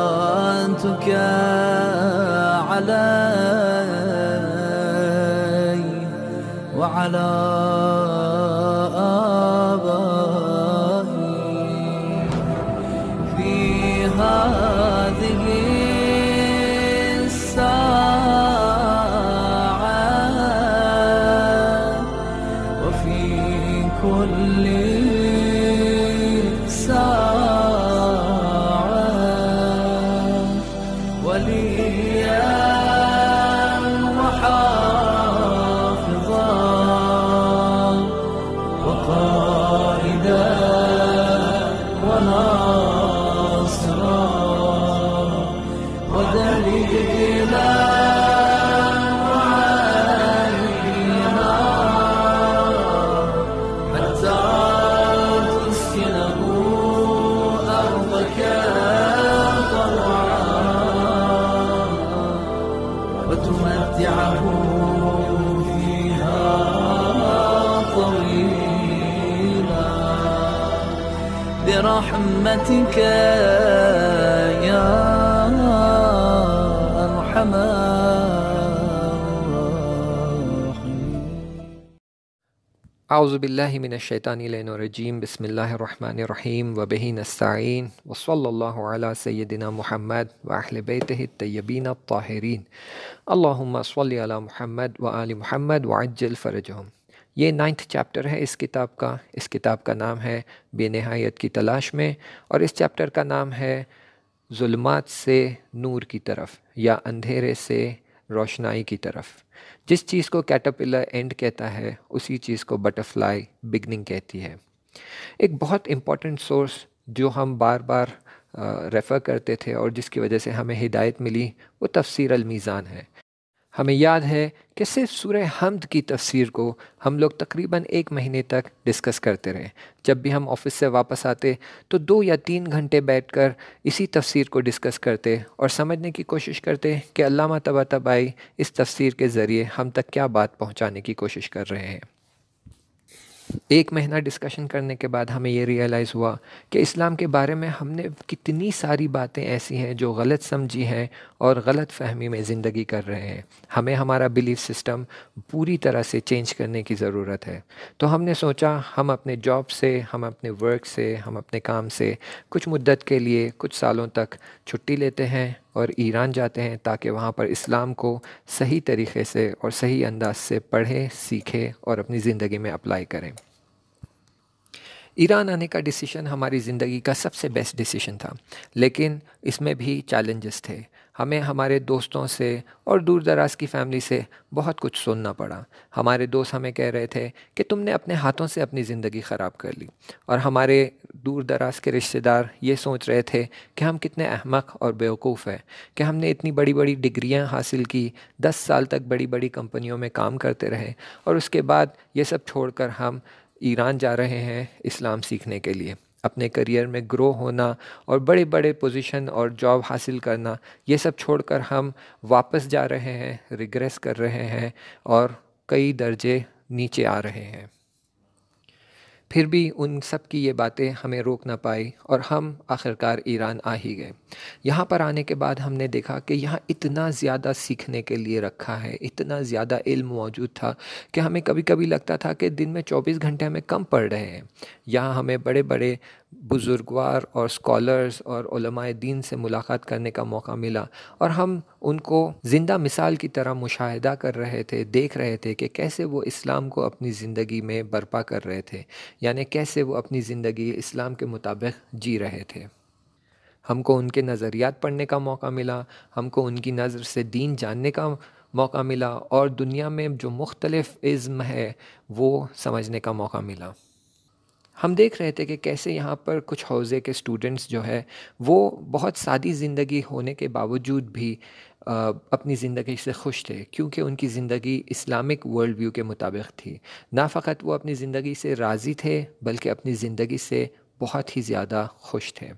ظننتك علي وعلى رحمتك يا أرحم أعوذ بالله من الشيطان الرجيم بسم الله الرحمن الرحيم وبه نستعين وصلى الله على سيدنا محمد وأهل بيته الطيبين الطاهرين اللهم صل على محمد وآل محمد وعجل فرجهم ये ninth chapter है इस किताब का इस किताब का नाम है बेनहायत की तलाश में और इस चैप्टर का नाम है जुल्मात से नूर की तरफ या अंधेरे से रोशनाई की तरफ जिस चीज़ को कैटरपिलर एंड कहता है उसी चीज़ को बटरफ्लाई बिगनिंग कहती है एक बहुत इम्पॉर्टेंट सोर्स जो हम बार बार रेफ़र करते थे और जिसकी वजह से हमें हिदायत मिली वो तफसीर अलमीज़ान है हमें याद है कि सिर्फ सूर्य हमद की तफसीर को हम लोग तकरीबन एक महीने तक डिस्कस करते रहे जब भी हम ऑफिस से वापस आते तो दो या तीन घंटे बैठकर इसी तफसीर को डिस्कस करते और समझने की कोशिश करते कि अल्लामा तबा तबाई इस तफसीर के ज़रिए हम तक क्या बात पहुँचाने की कोशिश कर रहे हैं एक महीना डिस्कशन करने के बाद हमें ये रियलाइज़ हुआ कि इस्लाम के बारे में हमने कितनी सारी बातें ऐसी हैं जो गलत समझी हैं और गलत फहमी में ज़िंदगी कर रहे हैं हमें हमारा बिलीफ सिस्टम पूरी तरह से चेंज करने की ज़रूरत है तो हमने सोचा हम अपने जॉब से हम अपने वर्क से हम अपने काम से कुछ मुद्दत के लिए कुछ सालों तक छुट्टी लेते हैं और ईरान जाते हैं ताकि वहाँ पर इस्लाम को सही तरीके से और सही अंदाज से पढ़ें सीखें और अपनी ज़िंदगी में अप्लाई करें ईरान आने का डिसीशन हमारी ज़िंदगी का सबसे बेस्ट डिसीशन था लेकिन इसमें भी चैलेंजेस थे हमें हमारे दोस्तों से और दूर दराज की फैमिली से बहुत कुछ सुनना पड़ा हमारे दोस्त हमें कह रहे थे कि तुमने अपने हाथों से अपनी ज़िंदगी ख़राब कर ली और हमारे दूर दराज के रिश्तेदार ये सोच रहे थे कि हम कितने अहमक और बेवकूफ़ हैं कि हमने इतनी बड़ी बड़ी डिग्रियाँ हासिल की दस साल तक बड़ी बड़ी कंपनियों में काम करते रहे और उसके बाद ये सब छोड़कर हम ईरान जा रहे हैं इस्लाम सीखने के लिए अपने करियर में ग्रो होना और बड़े बड़े पोजीशन और जॉब हासिल करना ये सब छोड़कर हम वापस जा रहे हैं रिग्रेस कर रहे हैं और कई दर्जे नीचे आ रहे हैं फिर भी उन सब की ये बातें हमें रोक ना पाई और हम आखिरकार ईरान आ ही गए यहाँ पर आने के बाद हमने देखा कि यहाँ इतना ज़्यादा सीखने के लिए रखा है इतना ज़्यादा इल्म मौजूद था कि हमें कभी कभी लगता था कि दिन में 24 घंटे हमें कम पड़ रहे हैं यहाँ हमें बड़े बड़े बुज़ुर्गवार और स्कॉलर्स और दीन से मुलाकात करने का मौका मिला और हम उनको ज़िंदा मिसाल की तरह मुशाहिदा कर रहे थे देख रहे थे कि कैसे वो इस्लाम को अपनी ज़िंदगी में बर्पा कर रहे थे यानी कैसे वो अपनी ज़िंदगी इस्लाम के मुताबिक जी रहे थे हमको उनके नज़रियात पढ़ने का मौका मिला हमको उनकी नज़र से दीन जानने का मौका मिला और दुनिया में जो मुख्तलफ़ इज़्म है वो समझने का मौका मिला हम देख रहे थे कि कैसे यहाँ पर कुछ हौज़े के स्टूडेंट्स जो है वो बहुत सादी ज़िंदगी होने के बावजूद भी अपनी ज़िंदगी से खुश थे क्योंकि उनकी ज़िंदगी इस्लामिक वर्ल्ड व्यू के मुताबिक थी ना फ़कत वो अपनी ज़िंदगी से राज़ी थे बल्कि अपनी ज़िंदगी से बहुत ही ज़्यादा खुश थे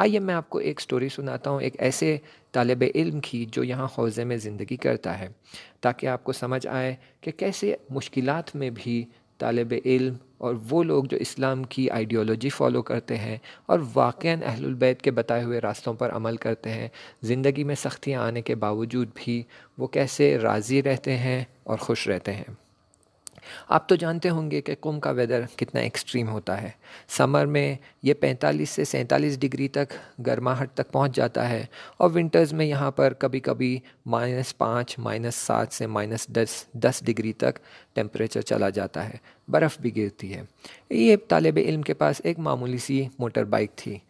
आइए मैं आपको एक स्टोरी सुनाता हूँ एक ऐसे तालब इल्म की जो यहाँ हौज़े में ज़िंदगी करता है ताकि आपको समझ आए कि कैसे मुश्किलात में भी तालब इल्म और वो लोग जो इस्लाम की आइडियोलॉजी फ़ॉलो करते हैं और वाक़ अहलबैत के बताए हुए रास्तों पर अमल करते हैं ज़िंदगी में सख्तियाँ आने के बावजूद भी वो कैसे राज़ी रहते हैं और खुश रहते हैं आप तो जानते होंगे कि कुम का वेदर कितना एक्सट्रीम होता है समर में ये 45 से 47 डिग्री तक गर्माहट तक पहुंच जाता है और विंटर्स में यहाँ पर कभी कभी माइनस पाँच माइनस सात से माइनस दस दस डिग्री तक टेम्परेचर चला जाता है बर्फ़ भी गिरती है ये तालब इल्म के पास एक मामूली सी मोटर बाइक थी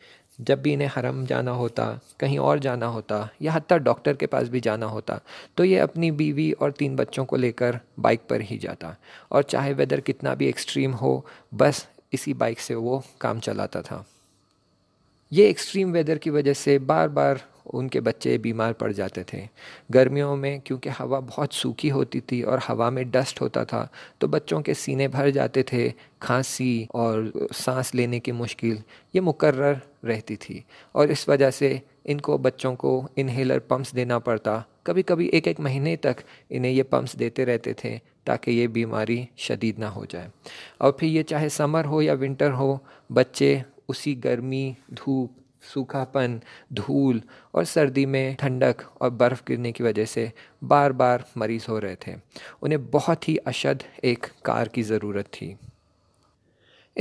जब भी इन्हें हरम जाना होता कहीं और जाना होता या हती डॉक्टर के पास भी जाना होता तो ये अपनी बीवी और तीन बच्चों को लेकर बाइक पर ही जाता और चाहे वेदर कितना भी एक्सट्रीम हो बस इसी बाइक से वो काम चलाता था ये एक्सट्रीम वेदर की वजह से बार बार उनके बच्चे बीमार पड़ जाते थे गर्मियों में क्योंकि हवा बहुत सूखी होती थी और हवा में डस्ट होता था तो बच्चों के सीने भर जाते थे खांसी और सांस लेने की मुश्किल ये मुकर्र रहती थी और इस वजह से इनको बच्चों को इन्हेलर पम्प्स देना पड़ता कभी कभी एक एक महीने तक इन्हें ये पम्प्स देते रहते थे ताकि ये बीमारी शदीद ना हो जाए और फिर ये चाहे समर हो या विंटर हो बच्चे उसी गर्मी धूप सूखापन धूल और सर्दी में ठंडक और बर्फ़ गिरने की वजह से बार बार मरीज़ हो रहे थे उन्हें बहुत ही अशद एक कार की ज़रूरत थी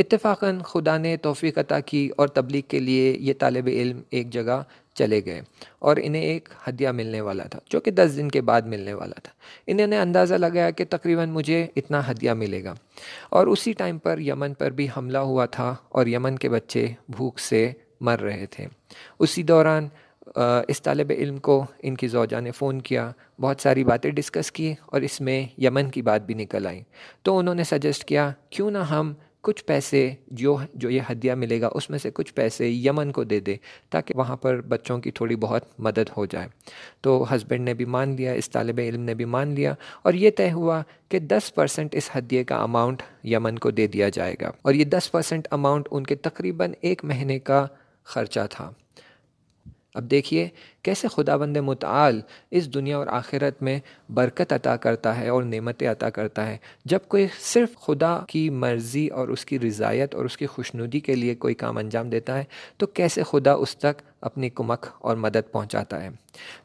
इतफाक़न खुदा ने तोफ़ी अता की और तबलीग के लिए ये तालब इल्म एक जगह चले गए और इन्हें एक हदिया मिलने वाला था जो कि दस दिन के बाद मिलने वाला था इन्होंने अंदाज़ा लगाया कि तकरीबन मुझे इतना हदिया मिलेगा और उसी टाइम पर यमन पर भी हमला हुआ था और यमन के बच्चे भूख से मर रहे थे उसी दौरान इस तलब इल्म को इनकी जौजा ने फ़ोन किया बहुत सारी बातें डिस्कस की और इसमें यमन की बात भी निकल आई तो उन्होंने सजेस्ट किया क्यों ना हम कुछ पैसे जो जो ये हदिया मिलेगा उसमें से कुछ पैसे यमन को दे दे ताकि वहाँ पर बच्चों की थोड़ी बहुत मदद हो जाए तो हस्बैंड ने भी मान लिया इस तलब इल्म ने भी मान लिया और ये तय हुआ कि 10 परसेंट इस हदिये का अमाउंट यमन को दे दिया जाएगा और ये 10 परसेंट अमाउंट उनके तकरीबन एक महीने का ख़र्चा था अब देखिए कैसे खुदाबंद मुताल इस दुनिया और आखिरत में बरकत अता करता है और नेमतें अता करता है जब कोई सिर्फ खुदा की मर्ज़ी और उसकी रज़ायत और उसकी खुशनुदी के लिए कोई काम अंजाम देता है तो कैसे खुदा उस तक अपनी कुमक और मदद पहुंचाता है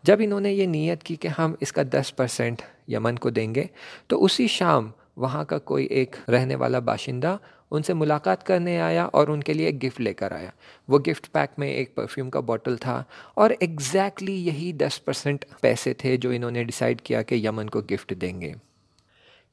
जब इन्होंने ये नीयत की कि हम इसका दस परसेंट यमन को देंगे तो उसी शाम वहाँ का कोई एक रहने वाला बाशिंदा उनसे मुलाकात करने आया और उनके लिए एक गिफ्ट लेकर आया वो गिफ्ट पैक में एक परफ्यूम का बॉटल था और एग्जैक्टली exactly यही दस परसेंट पैसे थे जो इन्होंने डिसाइड किया कि यमन को गिफ्ट देंगे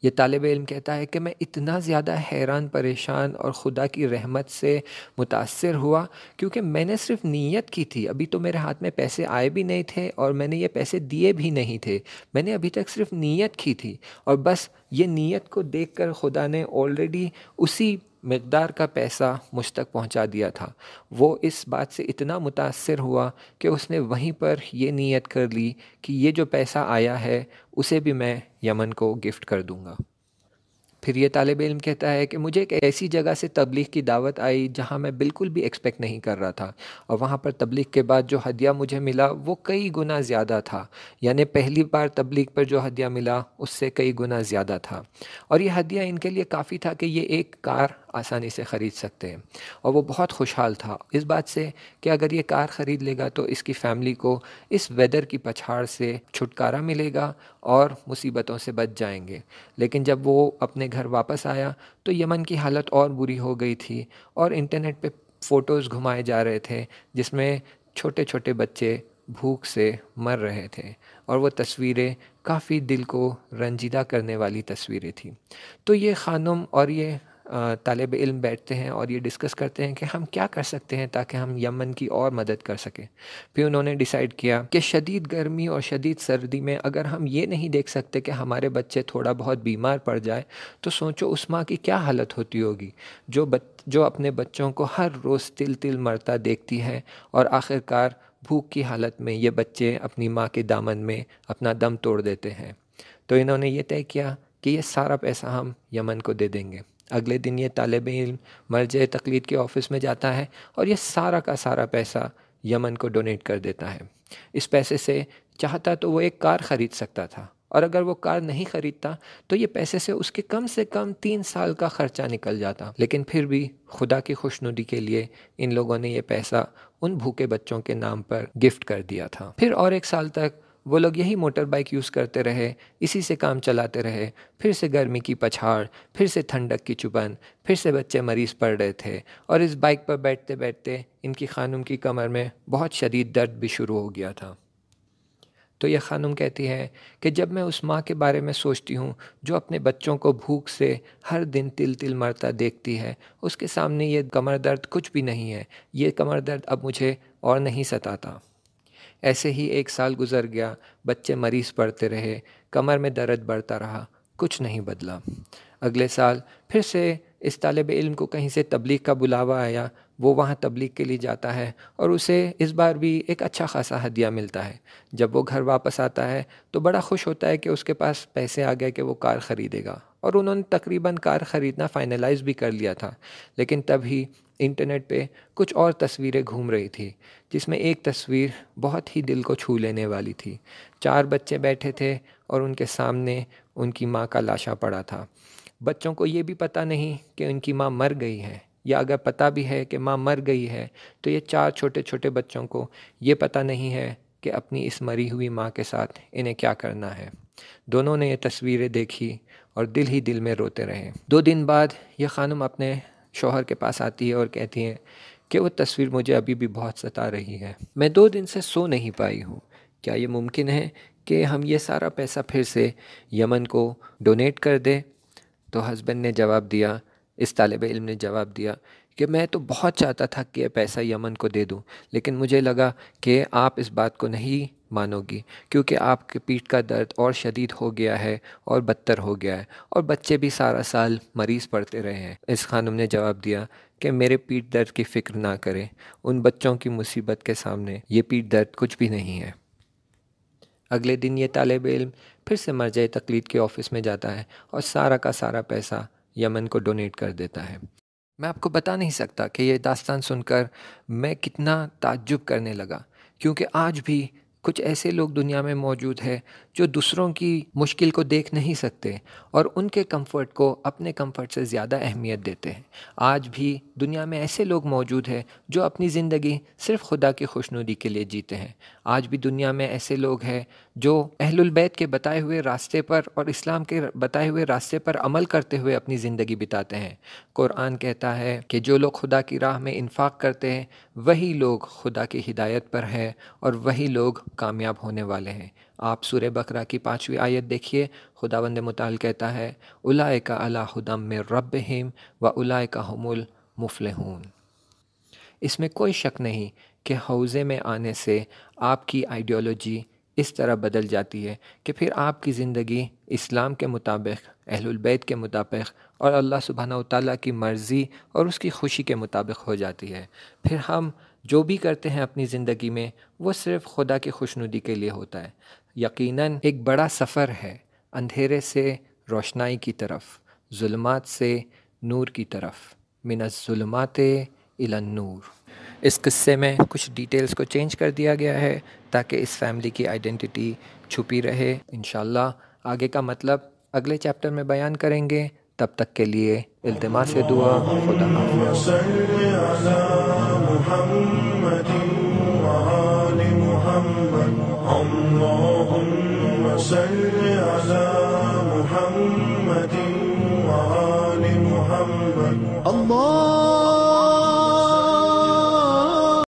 ये तालब इम कहता है कि मैं इतना ज़्यादा हैरान परेशान और ख़ुदा की रहमत से मुतासर हुआ क्योंकि मैंने सिर्फ नीयत की थी अभी तो मेरे हाथ में पैसे आए भी नहीं थे और मैंने ये पैसे दिए भी नहीं थे मैंने अभी तक सिर्फ नीयत की थी और बस ये नीयत को देख कर खुदा ने ऑलरेडी उसी मकदार का पैसा मुझ तक पहुंचा दिया था वो इस बात से इतना मुतासर हुआ कि उसने वहीं पर यह नीयत कर ली कि ये जो पैसा आया है उसे भी मैं यमन को गिफ्ट कर दूँगा फिर ये तालब इम कहता है कि मुझे एक ऐसी जगह से तबलीग की दावत आई जहाँ मैं बिल्कुल भी एक्सपेक्ट नहीं कर रहा था और वहाँ पर तबलीग के बाद जो हदिया मुझे मिला वो कई गुना ज़्यादा था यानी पहली बार तबलीग पर जो हदिया मिला उससे कई गुना ज़्यादा था और ये हदिया इनके लिए काफ़ी था कि ये एक कार आसानी से ख़रीद सकते हैं और वो बहुत खुशहाल था इस बात से कि अगर ये कार ख़रीद लेगा तो इसकी फ़ैमिली को इस वेदर की पछाड़ से छुटकारा मिलेगा और मुसीबतों से बच जाएंगे लेकिन जब वो अपने घर वापस आया तो यमन की हालत और बुरी हो गई थी और इंटरनेट पे फ़ोटोज़ घुमाए जा रहे थे जिसमें छोटे छोटे बच्चे भूख से मर रहे थे और वो तस्वीरें काफ़ी दिल को रंजीदा करने वाली तस्वीरें थी तो ये खानुम और ये तालब इल्म बैठते हैं और ये डिस्कस करते हैं कि हम क्या कर सकते हैं ताकि हम यमन की और मदद कर सकें फिर उन्होंने डिसाइड किया कि शदीद गर्मी और शदीद सर्दी में अगर हम ये नहीं देख सकते कि हमारे बच्चे थोड़ा बहुत बीमार पड़ जाए तो सोचो उस माँ की क्या हालत होती होगी जो बच जो अपने बच्चों को हर रोज़ तिल तिल मरता देखती है और आखिरकार भूख की हालत में ये बच्चे अपनी माँ के दामन में अपना दम तोड़ देते हैं तो इन्होंने ये तय किया कि ये सारा पैसा हम यमन को दे देंगे अगले दिन ये तालब इम मरज तकलीद के ऑफिस में जाता है और ये सारा का सारा पैसा यमन को डोनेट कर देता है इस पैसे से चाहता तो वो एक कार ख़रीद सकता था और अगर वो कार नहीं ख़रीदता तो ये पैसे से उसके कम से कम तीन साल का ख़र्चा निकल जाता लेकिन फिर भी खुदा की खुशनुदी के लिए इन लोगों ने ये पैसा उन भूखे बच्चों के नाम पर गिफ्ट कर दिया था फिर और एक साल तक वो लोग यही मोटर बाइक यूज़ करते रहे इसी से काम चलाते रहे फिर से गर्मी की पछाड़ फिर से ठंडक की चुबन फिर से बच्चे मरीज़ पड़ रहे थे और इस बाइक पर बैठते बैठते इनकी खानुम की कमर में बहुत शदीद दर्द भी शुरू हो गया था तो यह खानुम कहती है कि जब मैं उस माँ के बारे में सोचती हूँ जो अपने बच्चों को भूख से हर दिन तिल तिल मरता देखती है उसके सामने ये कमर दर्द कुछ भी नहीं है ये कमर दर्द अब मुझे और नहीं सताता ऐसे ही एक साल गुजर गया बच्चे मरीज़ पड़ते रहे कमर में दर्द बढ़ता रहा कुछ नहीं बदला अगले साल फिर से इस तालब इल्म को कहीं से तबलीग का बुलावा आया वो वहाँ तबलीग के लिए जाता है और उसे इस बार भी एक अच्छा खासा हदिया मिलता है जब वो घर वापस आता है तो बड़ा खुश होता है कि उसके पास पैसे आ गए कि वो कार ख़रीदेगा और उन्होंने तकरीबन कार ख़रीदना फ़ाइनलाइज भी कर लिया था लेकिन तभी इंटरनेट पे कुछ और तस्वीरें घूम रही थी जिसमें एक तस्वीर बहुत ही दिल को छू लेने वाली थी चार बच्चे बैठे थे और उनके सामने उनकी माँ का लाशा पड़ा था बच्चों को ये भी पता नहीं कि उनकी माँ मर गई है या अगर पता भी है कि माँ मर गई है तो ये चार छोटे छोटे बच्चों को ये पता नहीं है कि अपनी इस मरी हुई माँ के साथ इन्हें क्या करना है दोनों ने ये तस्वीरें देखी और दिल ही दिल में रोते रहे दो दिन बाद यह खानम अपने शोहर के पास आती है और कहती हैं कि वो तस्वीर मुझे अभी भी बहुत सता रही है मैं दो दिन से सो नहीं पाई हूँ क्या ये मुमकिन है कि हम ये सारा पैसा फिर से यमन को डोनेट कर दें तो हस्बैंड ने जवाब दिया इस तालब इल्म ने जवाब दिया कि मैं तो बहुत चाहता था कि पैसा यमन को दे दूं लेकिन मुझे लगा कि आप इस बात को नहीं मानोगी क्योंकि आपके पीठ का दर्द और शदीद हो गया है और बदतर हो गया है और बच्चे भी सारा साल मरीज़ पड़ते रहे हैं इस खानम ने जवाब दिया कि मेरे पीठ दर्द की फ़िक्र ना करें उन बच्चों की मुसीबत के सामने ये पीठ दर्द कुछ भी नहीं है अगले दिन ये तालब इम फिर से मरज तकलीद के ऑफ़िस में जाता है और सारा का सारा पैसा यमन को डोनेट कर देता है मैं आपको बता नहीं सकता कि ये दास्तान सुनकर मैं कितना ताज्जुब करने लगा क्योंकि आज भी कुछ ऐसे लोग दुनिया में मौजूद है जो दूसरों की मुश्किल को देख नहीं सकते और उनके कंफर्ट को अपने कंफर्ट से ज़्यादा अहमियत देते हैं आज भी दुनिया में ऐसे लोग मौजूद हैं जो अपनी ज़िंदगी सिर्फ खुदा की खुशनुदी के लिए जीते हैं आज भी दुनिया में ऐसे लोग हैं जो अहलुलबैत के बताए हुए रास्ते पर और इस्लाम के बताए हुए रास्ते पर अमल करते हुए अपनी ज़िंदगी बिताते हैं कुरान कहता है कि जो लोग खुदा की राह में इन्फाक करते हैं वही लोग खुदा की हिदायत पर है और वही लोग कामयाब होने वाले हैं आप सूर्य बकरा की पाँचवीं आयत देखिए खुदावंद मताल कहता है उलाए का अला हदम में रब हिम व उलाए का हमुल हूँ इसमें कोई शक नहीं कि हौज़े में आने से आपकी आइडियोलॉजी इस तरह बदल जाती है कि फिर आपकी ज़िंदगी इस्लाम के मुताबिक अहलुलबैत के मुताबिक और अल्लाह सुबहाना ताली की मर्ज़ी और उसकी खुशी के मुताबिक हो जाती है फिर हम जो भी करते हैं अपनी ज़िंदगी में वो सिर्फ़ खुदा की खुशनुदी के लिए होता है यकीनन एक बड़ा सफ़र है अंधेरे से रोशनाई की तरफ जुल्मात से नूर की तरफ मिनज़ुलमात नूर इस किस्से में कुछ डिटेल्स को चेंज कर दिया गया है ताकि इस फैमिली की आइडेंटिटी छुपी रहे इन आगे का मतलब अगले चैप्टर में बयान करेंगे तब तक के लिए इल्तमा से दुआ खुदा وسلم